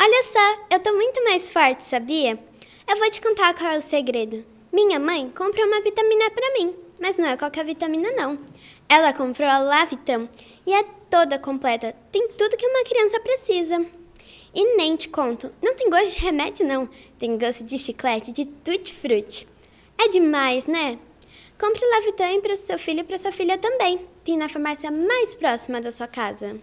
Olha só, eu tô muito mais forte, sabia? Eu vou te contar qual é o segredo. Minha mãe comprou uma vitamina para mim, mas não é qualquer vitamina não. Ela comprou a Lavitam e é toda completa, tem tudo que uma criança precisa. E nem te conto, não tem gosto de remédio não, tem gosto de chiclete, de tutti-frutti. É demais, né? Compre Lavitam para o seu filho e para sua filha também. Tem na farmácia mais próxima da sua casa.